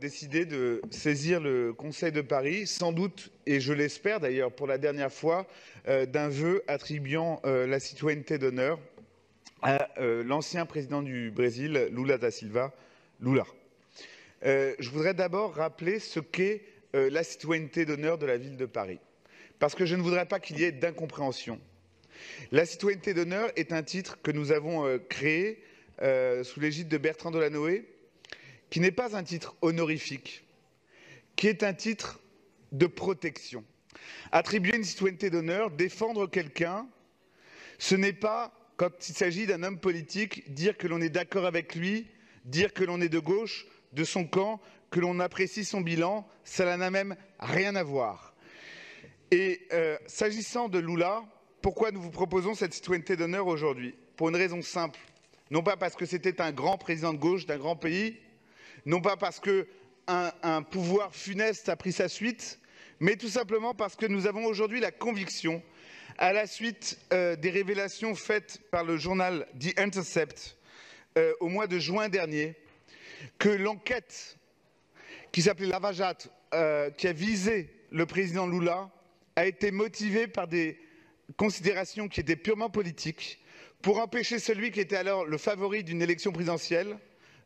décidé de saisir le Conseil de Paris, sans doute, et je l'espère d'ailleurs pour la dernière fois, euh, d'un vœu attribuant euh, la citoyenneté d'honneur à euh, l'ancien président du Brésil, Lula da Silva, Lula. je voudrais d'abord rappeler ce qu'est la citoyenneté d'honneur de la ville de Paris, parce que je ne voudrais pas qu'il y ait d'incompréhension. La citoyenneté d'honneur est un titre que nous avons créé sous l'égide de Bertrand Delanoë, qui n'est pas un titre honorifique, qui est un titre de protection. Attribuer une citoyenneté d'honneur, défendre quelqu'un, ce n'est pas, quand il s'agit d'un homme politique, dire que l'on est d'accord avec lui, dire que l'on est de gauche, de son camp, que l'on apprécie son bilan, cela n'a même rien à voir. Et euh, s'agissant de Lula, pourquoi nous vous proposons cette citoyenneté d'honneur aujourd'hui Pour une raison simple. Non pas parce que c'était un grand président de gauche d'un grand pays, non pas parce qu'un pouvoir funeste a pris sa suite, mais tout simplement parce que nous avons aujourd'hui la conviction, à la suite euh, des révélations faites par le journal The Intercept euh, au mois de juin dernier, que l'enquête qui s'appelait Lavajat, euh, qui a visé le président Lula, a été motivée par des considérations qui étaient purement politiques pour empêcher celui qui était alors le favori d'une élection présidentielle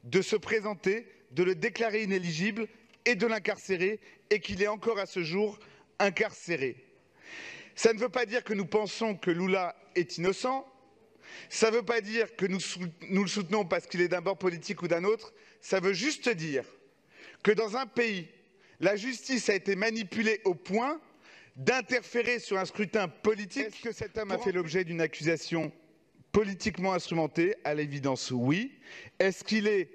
de se présenter, de le déclarer inéligible et de l'incarcérer, et qu'il est encore à ce jour incarcéré. Ça ne veut pas dire que nous pensons que Lula est innocent, ça ne veut pas dire que nous, le soutenons parce qu'il est d'un bord politique ou d'un autre, ça veut juste dire que dans un pays, la justice a été manipulée au point d'interférer sur un scrutin politique. Est-ce que cet homme a fait l'objet d'une accusation Politiquement instrumenté À l'évidence, oui. Est-ce qu'il est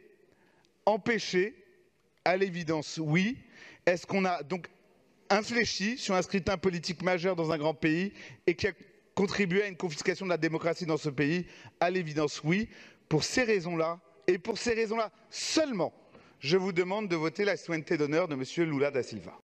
empêché À l'évidence, oui. Est-ce qu'on a donc infléchi sur un scrutin politique majeur dans un grand pays et qui a contribué à une confiscation de la démocratie dans ce pays À l'évidence, oui. Pour ces raisons-là, et pour ces raisons-là seulement, je vous demande de voter la souveraineté d'honneur de M. Lula da Silva.